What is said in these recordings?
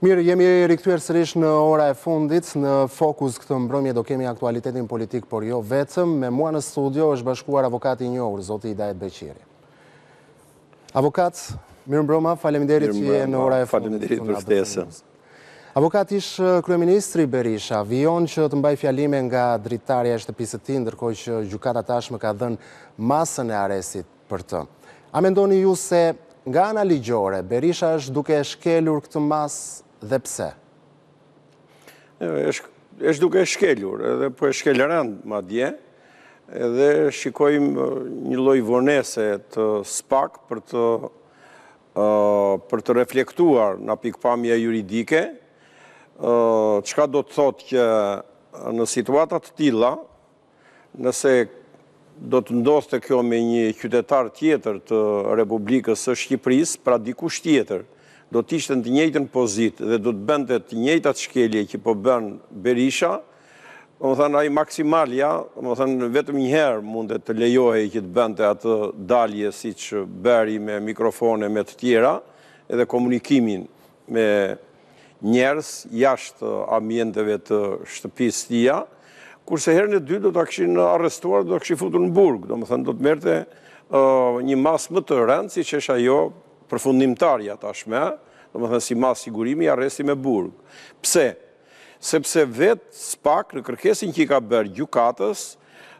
Mirë, jemi rikëtuar sërish në ora e fundit, në fokus këtë mbrëmje do kemi aktualitetin politik, por jo vetëm, me mua në studio është bashkuar avokati njohur, zoti Idajet Beqiri. Avokat, mirë mbrëma, faleminderit që e në ora e fundit. Faleminderit për shtesën. Avokat ishë eh, kryeministri Berisha, vion që të mbaj fjalime nga dritarja e shtëpisë ti, ndërkoj që gjukata tashme ka dhenë masën e aresit për të. A me ndoni ju se nga analigjore, Berisha është duke shkelur këtë masë dhe pse? Eshtë duke shkelur, edhe po e shkeleran ma dje, edhe shikojmë një loj vonese të spak për të për të reflektuar në pikpamja juridike, qka do të thotë që në situatat të tila, nëse do të ndoste kjo me një qytetar tjetër të Republikës Shqipëris, pra dikush tjetër, do të ishte në të njëjtën pozit dhe do të bënde të njëjtat shkelje që po bënë Berisha, do më thënë, ajë maksimalja, do më thënë, vetëm njëherë mund të lejohi që të bënde atë dalje si që bëri me mikrofone me të tjera, edhe komunikimin me njerës jashtë amjendeve të shtëpis tia, kurse herën e dy do të këshin arrestuar, do të këshin futur në burg, do më thënë, do të merte uh, një mas më të rëndë, si që shë ajo përfundimtarja tashme, në më thënë si ma sigurimi, ja me burg. Pse? Sepse vetë spak në kërkesin që i ka bërë gjukatës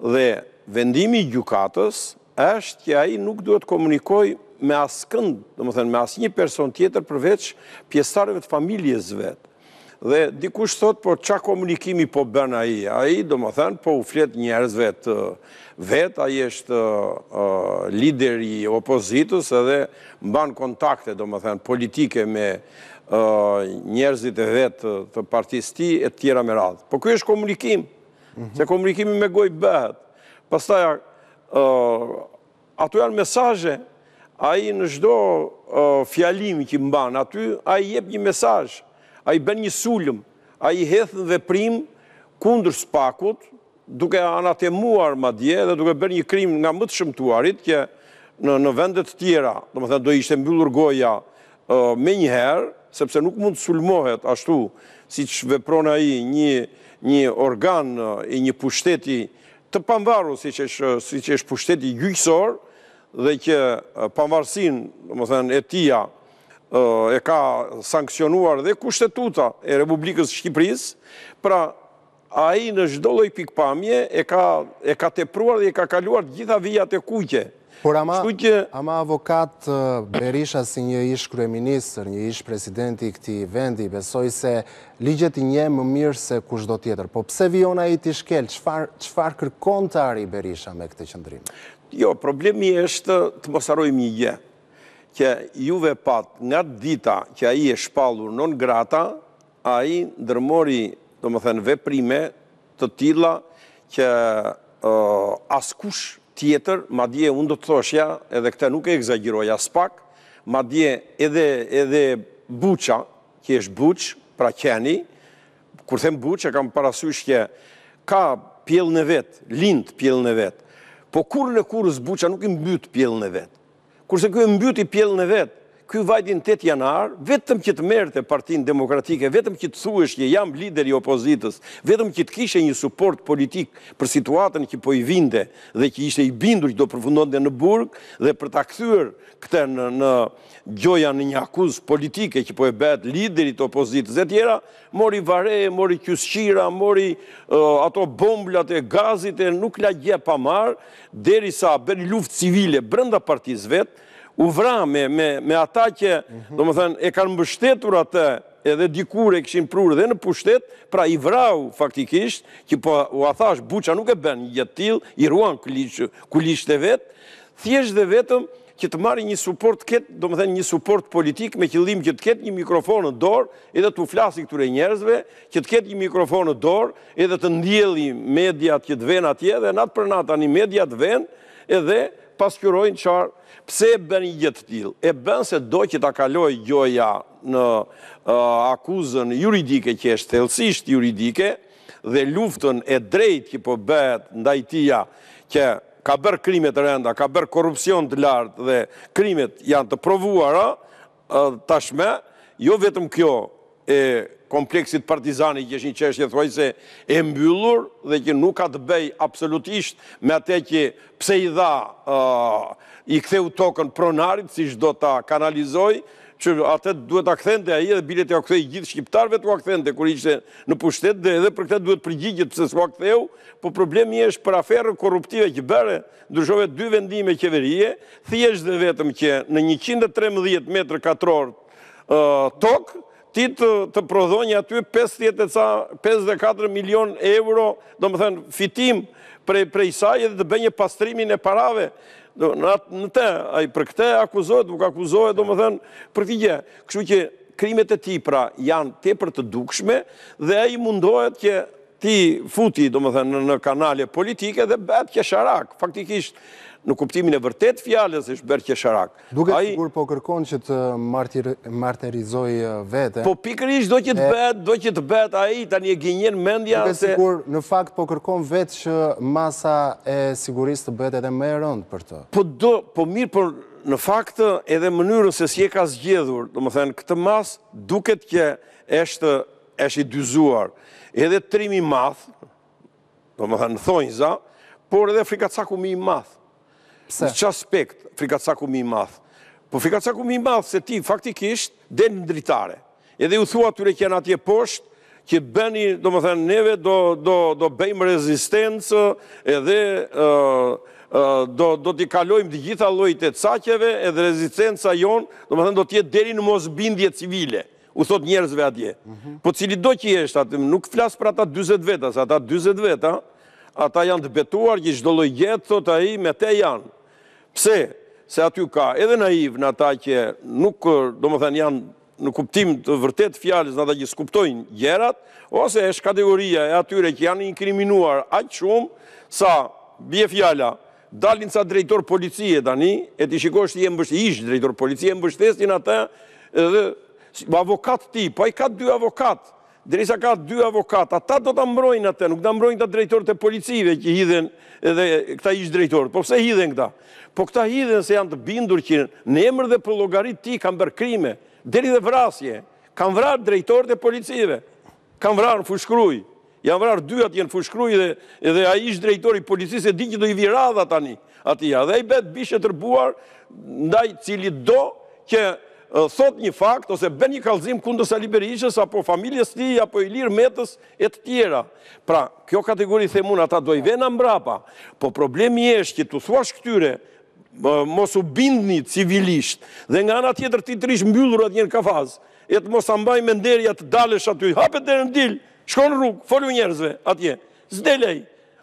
dhe vendimi gjukatës, është që aji nuk duhet komunikoj me asë kënd, dhe më thënë, me asë një person tjetër përveç pjesarëve të familjes vetë. Dhe dikush thot, por qa komunikimi po bërna i? A i, do më thënë, po u flet njerëz vetë vetë, a i është lideri opozitus edhe mban kontakte, do më thënë, politike me njerëzit e vetë të partisti e tjera me radhë. Po kërë është komunikim, mhm. se komunikimi me gojë bëhet. Pastaja, ato janë mesajë, a i në shdo fjalimi që mban, aty a i jep një mesajë, a i ben një sulëm, a i hethë dhe primë kundrë spakut, duke anatemuar ma dje dhe duke bërë një krim nga më të shëmtuarit, kje në vendet tjera, do më thënë, do ishte mbyllur goja me njëherë, sepse nuk mund të sulmohet ashtu, si që veprona i një organ i një pushteti të pambaru, si që është pushteti gjyqësor, dhe kje pambarsin, do më thënë, e tia, e ka sankcionuar dhe kushtetuta e Republikës Shqipëris, pra a i në zhdolloj pikpamje e ka tepruar dhe e ka kaluar gjitha vijat e kujtje. Por ama avokat Berisha si një ish kreminisër, një ish presidenti këti vendi, besoj se ligjet i nje më mirë se kushdo do tjetër. Po pse viona i të shkel, qëfar kërkon të ari Berisha me këtë qëndrinë? Jo, problemi është të mosarojmë një gjë që juve pat nga dita që aji e shpalur non grata, aji ndërmori, do më thënë, veprime të tila që askush tjetër, ma dje unë do të thoshja, edhe këta nuk e egzagiroja spak, ma dje edhe buqa, që është buq, pra qeni, kur them buq, e kam parasysh që ka pjellën e vetë, lindë pjellën e vetë, po kur në kurës buqa nuk i mbytë pjellën e vetë, kurse kjo e mbyti pjellën e vetë, këj vajdin 8 janar, vetëm që të merte partin demokratike, vetëm që të thuesh që jam lider i opozitës, vetëm që të kishe një support politik për situatën që po i vinde dhe që ishte i bindur që do përfundon dhe në burg dhe për të akthyr këte në, në gjoja në një akuz politike që po e betë liderit opozitës e tjera, mori vare, mori kjusqira, mori ato bomblat e gazit e nuk la gje pa marë, deri sa beri luft civile brënda partiz vetë, u vra me, me, me ata që, mhm. do më thënë, e kanë mbështetur atë, edhe dikur e këshin prurë dhe në pushtet, pra i vrau faktikisht, që po u athash, buqa nuk e ben gjëtë i ruan kulisht, e vetë, thjesht dhe vetëm që të marri një suport ketë, do më thënë një suport politik me qëllim që të ketë një mikrofon në dorë edhe të uflasi këture njerëzve, që të ketë një mikrofon në dorë edhe të ndjeli mediat që të venë atje dhe natë për natë anë i mediat venë edhe paskyrojnë qarë, pse e bën i gjithë tjilë, e bën se do që ta kaloj gjoja në akuzën juridike që e shtelësisht juridike, dhe luftën e drejt që po bëhet nda tia që ka bërë krimet rënda, ka bërë korupcion të lartë dhe krimet janë të provuara, tashme, jo vetëm kjo, e kompleksit partizani që është një qeshtje thuaj se e mbyllur dhe që nuk ka të bej absolutisht me atë që pse i dha i ktheu tokën pronarit si shdo ta kanalizoj që atët duhet a këthende a i dhe bilet e a këthej gjithë shqiptarve të a dhe kur i qëse në pushtet dhe edhe për këtë duhet përgjigjit pëse s'u a këtheu po problemi është për aferë korruptive që bërë ndryshove dy vendime kjeverije thjesht dhe vetëm që në 113 metrë katror tokë ti të prodhonjë aty 54 milion euro, do më thënë, fitim prej saj edhe të bënjë pastrimin e parave, në te, a i për këte akuzohet, duke akuzohet, do më thënë, për këtë gje, këshu që krimet e ti pra janë te për të dukshme dhe e i mundohet që ti futi, do më thënë, në kanale politike dhe betë kësharak, faktikisht, në kuptimin e vërtet fjallës ishtë që Sharak. Duket sigur po kërkon që të martirizoj vete. Po pikër ishtë do që të betë, do që të betë aji, ta një gjenjen mendja se... Duket sigur në fakt po kërkon vetë që masa e sigurisë të betë edhe me e rëndë për të. Po do, po mirë për në fakt edhe mënyrën se si e ka zgjedhur, do më thënë, këtë masë duket kje eshte është i dyzuar, edhe trimi math, do më thënë thonjë za, por edhe frikat saku i math. Në që aspekt, frikacaku mi madhë? Po frikacaku mi madhë se ti faktikisht denë në dritare. Edhe u thua të rekena atje poshtë, që bëni, do më thënë, neve do, do, do bëjmë rezistencë edhe do, do t'i kalojmë të gjitha lojt e cakjeve edhe rezistenca jonë, do më thënë, do t'jetë deri në mos bindje civile, u thot njerëzve atje. Mhm. Po cili do që jeshtë atë, nuk flasë për ata 20 veta, se ata 20 veta, ata janë të betuar që do lojgjetë, thot aji, me te janë. Pse? Se aty ka edhe naiv në ata që nuk, do më thënë, janë në kuptim të vërtet fjallës në ata që skuptojnë gjerat, ose është kategoria e atyre që janë inkriminuar aqë shumë, sa bje fjala, dalin sa drejtor policie tani, e të shikosht i e mbështë, ishë drejtor policie, e mbështesin ata, edhe avokat ti, pa po i ka dy avokatë, dresa ka dy avokata, ta do të mbrojnë atë, nuk të mbrojnë të drejtorët e policive që hidhen edhe këta ishë drejtorët, po pëse hidhen këta? Po këta hidhen se janë të bindur që në emër dhe për logarit ti kanë bërë krime, deri dhe vrasje, kanë vrarë drejtorët e policive, kanë vrarë fushkruj, janë vrarë dy atë jenë fushkruj dhe, dhe a ishtë drejtorë i policisë e di që do i viradha tani atia, dhe i betë bishë të rbuar ndaj cili do që thot një fakt, ose ben një kalzim kundës Ali Berishës, apo familjes ti, apo i lirë metës, e të tjera. Pra, kjo kategori, themun, ata do i vena mbrapa, po problemi eshtë që të thuash këtyre, mos u bindni civilisht, dhe nga nga tjetër ti të rishë mbyllur atë njën kafaz, e të mos ambaj me nderi atë dalesh aty, hapet dhe në shkon rrugë, folu njerëzve, atje, zdelej,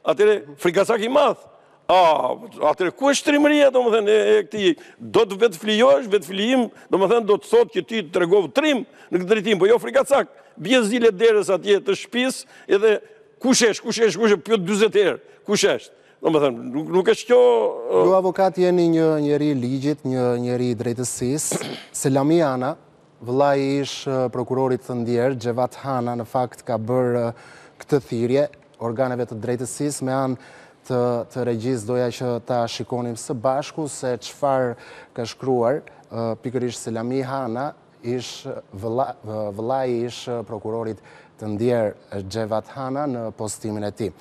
atyre frikasak i madhë, A, atër ku e shtrimëria, do më thënë, e këti, do të vetë flijosh, vetë flijim, do më thënë, do të thotë që ti të regovë trim në këtë dritim, po jo frika cak, bje zile deres atje të shpis, edhe ku shesh, ku shesh, ku shesh, pjo 20 erë, ku shesh, do më thënë, nuk është kjo... Ju avokat jeni një njëri ligjit, një njëri drejtësis, Selamiana, Lamiana, i ishë prokurorit të ndjerë, Gjevat Hana, në fakt ka bërë këtë thirje, organeve të drejtësis, me anë të, të regjis doja që ta shikonim së bashku se qëfar ka shkruar uh, pikërisht Selami Hana ish vëllai ish prokurorit të ndjer Xhevat Hana në postimin e tij.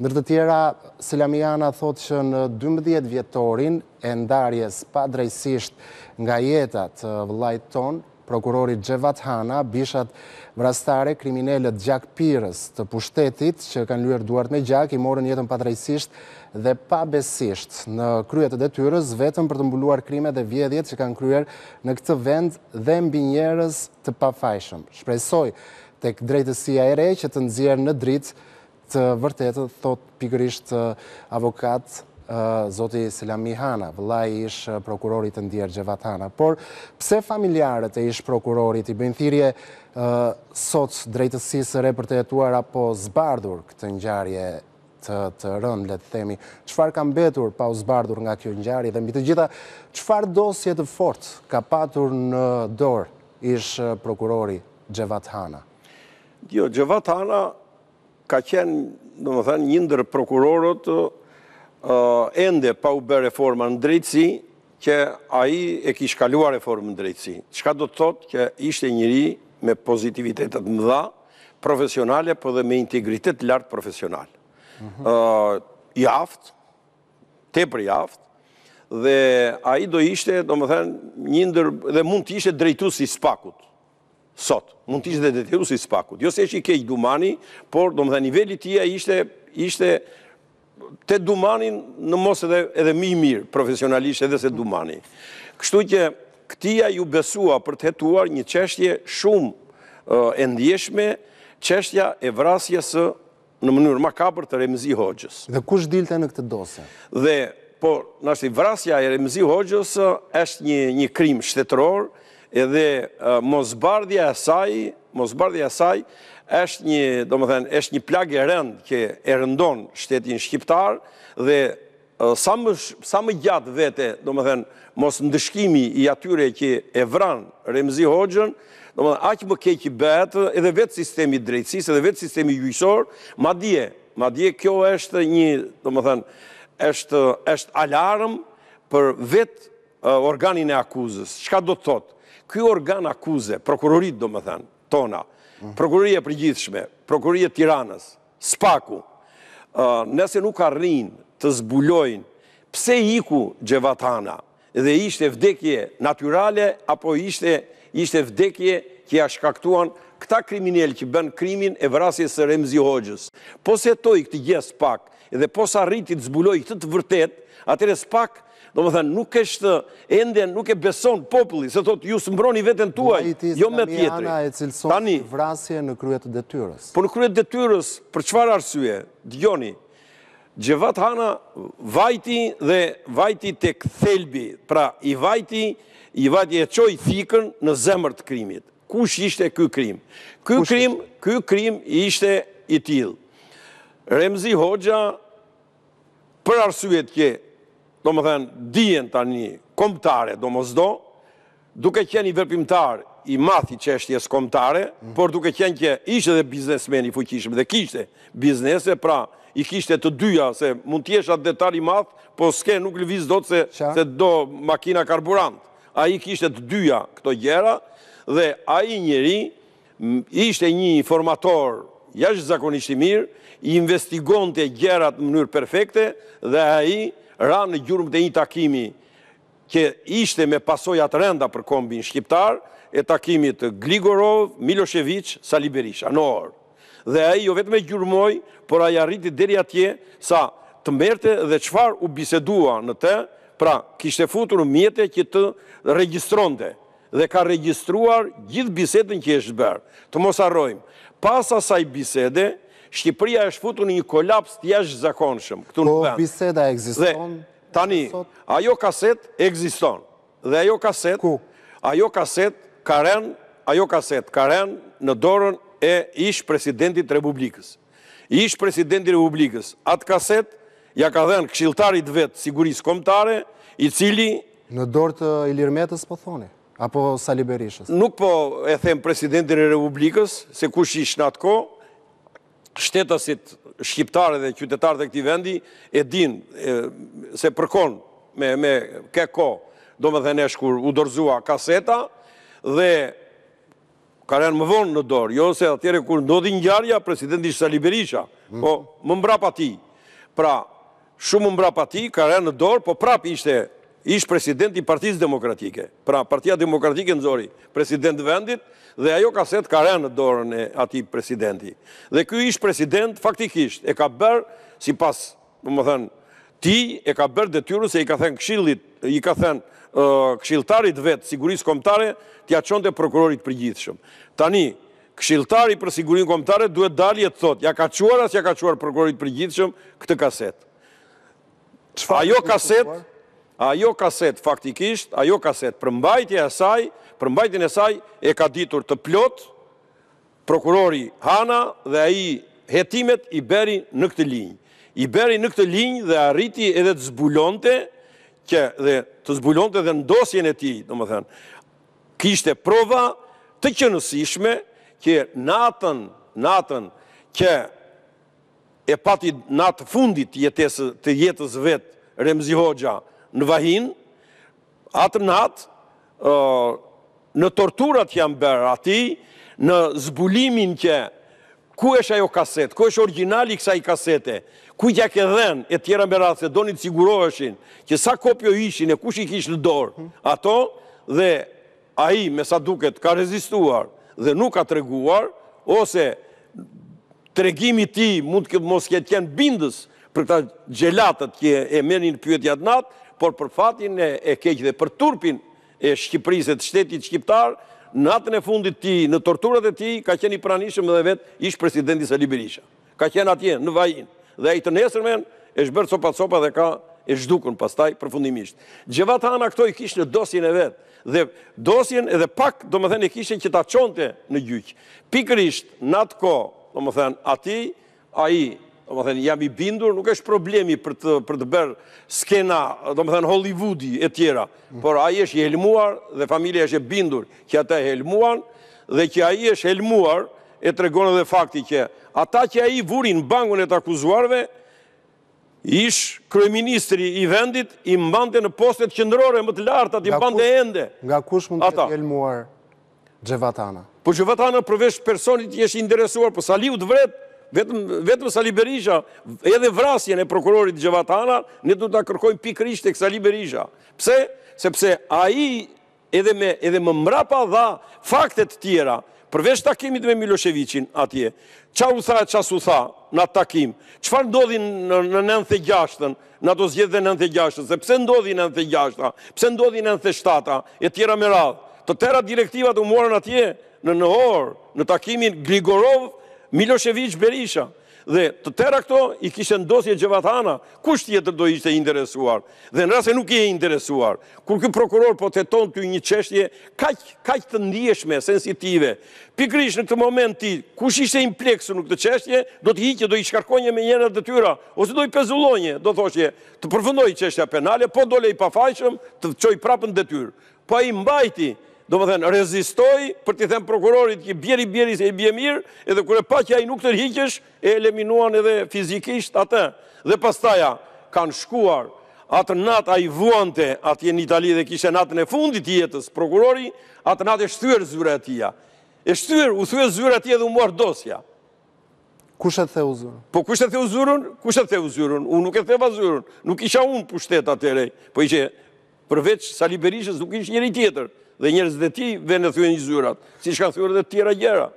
Ndër të tjera Selamiana thotë që në 12 vjetorin e ndarjes pa nga jeta të vëllait ton prokurorit Gjevat Hana, bishat vrastare kriminellet Gjak Pires të pushtetit që kanë luer duart me Gjak i morën jetën patrajsisht dhe pabesisht në kryet e detyres vetëm për të mbuluar krimet dhe vjedhjet që kanë kryer në këtë vend dhe mbi njerës të pafajshëm. Shpresoj të drejtësia e rej që të nëzirë në dritë të vërtetë, thot pikërisht eh, avokat. Zoti Selami Hana, vëllai ish prokurorit të ndjerë Gjevat Hana. Por, pse familjarët e ish prokurorit i bëjnëthirje sot drejtësisë re për të jetuar apo zbardhur këtë njarje të rënd, le të themi, qëfar kam betur pa u zbardhur nga kjo njarje dhe mbi të gjitha, qëfar dosje të fort ka patur në dor ish prokurori Gjevat Hana? Jo, Gjevat Hana ka qenë, në më thënë, njëndër prokurorët ende pa u bërë reforma në drejtësi, që a i e kishkaluar reforma në drejtësi. Qka do të thotë që ishte njëri me pozitivitetet më dha, profesionale, për po dhe me integritet lartë profesional. I mhm. aftë, te për i aftë, dhe a i do ishte, do më thënë, njëndër, dhe mund të ishte drejtu si spakut. Sot, mund të ishte drejtu si spakut. Jo se që i kejtë dumani, por, do më thënë, nivelli tia ishte të dumanin në mos edhe mi mirë, profesionalisht edhe se dumanin. Kështu që këtia ju besua për të hetuar një qeshtje shumë e ndjeshme, qeshtja e vrasjes në mënyrë ma kapër të remzi hoqës. Dhe kush dilte në këtë dose? Dhe, po, nështë i vrasja e remzi hoqës është një krim shtetëror, edhe mosbardhja e saj, mosbardhja e saj, është një, do më thënë, është një plagë e rënd që e rëndon shtetin shqiptar dhe sa më, sa më gjatë vete, do më thënë, mos ndëshkimi i atyre që e vranë Remzi Hoxhën, do më thënë, aqë më keqë i betë edhe vetë sistemi drejtsisë, edhe vetë sistemi gjyqësor, ma dje, ma dje kjo është një, do më thënë, është, është alarm për vetë organin e akuzës. Shka do të thotë? Ky organ akuze, prokurorit, do më thënë, tona, Prokurorija përgjithshme, e Tiranës, Spaku, nëse nuk arrin të zbulojnë pse iku Gjevatana dhe ishte vdekje naturale apo ishte vdekje kja shkaktuan këta kriminel që bën krimin e vrasje së Remzi Hoxhës. Po se toj këtë gjesë Spak dhe po sa rriti të zbuloj këtë të vërtet, atëre Spak do më thënë, nuk është endjen, nuk e beson populli, se thotë ju së mbroni vetën tuaj, jo me tjetëri. Ta një anë e cilësot vrasje në kryet të detyres. Po në kryet të detyres, për qëfar arsye, djoni, Gjevat Hana vajti dhe vajti të këthelbi, pra i vajti, i vajti e qoj thikën në zemër të krimit. Kush ishte kë krim? Kë krim, kë krim ishte i tilë. Remzi Hoxha, për arsujet kje, do më thënë, dijen të një komptare, do më zdo, duke qenë i vërpimtar i mathi që është jesë komptare, por duke qenë që ishte dhe biznesmen i fuqishme dhe kishte biznese, pra i kishte të dyja, se mund t'jesh atë detar i mathë, po s'ke nuk lëviz do të se do makina karburant. A i kishte të dyja këto gjera, dhe a i njeri ishte një informator jashtë zakonisht i mirë, i investigon të gjerat në mënyrë perfekte, dhe a i ra në gjurëm dhe një takimi që ishte me pasojat renda për kombin shqiptar, e takimit Gligorov, Milošević, Saliberish, anor. Dhe aji jo vetë me gjurëmoj, por aja rriti dheri atje sa të merte dhe qfar u bisedua në te, pra kishte futur mjetë që të registronde, dhe ka registruar gjithë bisedën që e bërë. Të mos arrojmë, pas asaj bisede, Shqipëria është futu një kolaps të jash zakonëshëm. Po, biseda e egziston. tani, ajo kaset e egziston. Dhe ajo kaset, ku? Ajo kaset, karen, ajo kaset, karen në dorën e ish presidentit Republikës. Ish presidentit Republikës. Atë kaset, ja ka dhenë këshiltarit vetë sigurisë komtare, i cili... Në dorë të ilirmetës, po thoni? Apo sali berishës? Nuk po e them presidentin e Republikës, se kush ish në atë ko, shtetasit shqiptare dhe qytetarë dhe këti vendi, e din se përkon me keko, do me dhenesh kur u dorzua kaseta, dhe ka rrenë më vonë në dorë, jo se atjere kur ndodhi njarja, presidenti Shali Berisha, mm. po më mbra pa ti, pra shumë më mbra pa ti, ka rrenë në dorë, po prap ishte ishë president i partijës demokratike. Pra, partija demokratike në zori president vendit dhe ajo kaset ka rënë dorën e ati presidenti. Dhe kjo ishë president faktikisht e ka bërë si pas, më më thënë, ti e ka bërë dhe tyru se i ka thënë kshillit, i ka thënë kshiltarit vetë, sigurisë komptare, tja qënë të prokurorit për Tani, kshiltari për sigurinë komptare duhet dalje të thotë, ja ka quar as ja ka quar prokurorit për këtë kaset. Ajo kaset, ajo kaset faktikisht, ajo kaset për mbajtje e saj, për mbajtjen e saj e ka ditur të plot prokurori Hana dhe aji hetimet i beri në këtë linjë. I beri në këtë linjë dhe arriti edhe të zbulonte që dhe të zbulonte dhe ndosjen e ti, do më thënë, kishte prova të qënësishme që natën, natën, që e pati natë fundit të jetës vetë Remzi Hoxha, në vahin, atë në atë, në torturat që jam bërë ati, në zbulimin që, ku është ajo kasetë, ku është originali kësa i kasete, ku që ke dhenë, e tjera më ratë, se do një të siguroheshin, që sa kopjo ishin, e ku shi kishë në dorë, ato, dhe aji, me sa duket, ka rezistuar, dhe nuk ka treguar, ose të regimi ti mund këtë mos këtë kënë bindës për këta gjelatët kë e menin pyetja të natë, por për fatin e keq dhe për turpin e të shtetit Shqiptar, në atën e fundit ti, në torturat e ti, ka qenë i pranishëm dhe vetë ishë presidenti e Liberisha. Ka qenë atje, në vajin, dhe e i të nesërmen, e shberë sopa sopa dhe ka e shdukën pastaj përfundimisht. Gjevat hana këto i kishë në dosin e vetë, dhe dosin edhe pak, do më thënë, i kishën që ta qonte në gjyqë. Pikërisht, në atë ko, do më thënë, ati, a i, do më thënë, jam i bindur, nuk është problemi për të bërë skena, do më thënë, Hollywoodi e tjera, por aji është i helmuar dhe familje është i bindur që ata e helmuan dhe që aji është helmuar e të regonë dhe fakti që ata që aji vurin bangun e të akuzuarve, ish kreministri i vendit i mbante në postet qëndrore më të lartat i mbante ende. Nga kush mund të helmuar Gjevatana? Po Gjevatana përvesh personit i është interesuar, po Saliu të vretë vetëm Sali Berisha, edhe vrasjen e prokurorit Gjevatana, ne du të kërkojmë pikrisht e Sali Berisha. Pse? Sepse a i edhe më mrapa dha faktet tjera, përveç takimit me Miloševiqin atje, qa u tha, qa su tha në takim, qëfar ndodhi në 96 gjashtën, në ato zgjedhë dhe nënthe gjashtën, se pse ndodhi nënthe gjashtëta, pse ndodhi nënthe shtata, e tjera me radhë, të tera direktivat u morën atje, në në orë, në takimin Grigorovë, Milošević Berisha, dhe të tëra këto i kishtë ndosje Gjevatana, kusht jetër do ishte interesuar, dhe në rrasë e nuk i e interesuar, kur këtë prokuror po të tonë të një qeshtje, kaq të ndjeshme, sensitive, pikrish në këtë moment ti, kush ishte impleksu në këtë qeshtje, do të hiqë, do i shkarkonje me njënët dhe tyra, ose do i pezullonje, do thoshje, të përfundoj qeshtja penale, po dole i pafajshëm, të qoj prapën dhe tyrë. Po i mbajti, do më thënë, rezistoj për të thëmë prokurorit ki bjeri, bjeri, se i bje mirë, edhe kure pakja i nuk tërhiqesh, e eliminuan edhe fizikisht atë. Dhe pastaja, kanë shkuar, atë natë a i vuante, atë jenë Itali dhe kishe natën e fundit jetës prokurori, atë natë e shtyër zyre atia. E shtyër, u thuje zyre atia dhe u muar dosja. Kushtë the po u zyrën? Po kushtë the u zyrën? Kushtë the u zyrën? Unë nuk e the pa zyrën. Nuk isha unë pushtet atërej. Po ishe përveç Sali Berishës, nuk ishë njëri tjetër dhe njerëzit e ti venë e thujë një zyrat, si shkanë thujë dhe tjera gjera.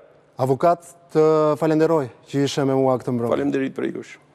Avukat të falenderoj që ishe me mua këtë mbrojë. Falenderit për jushë.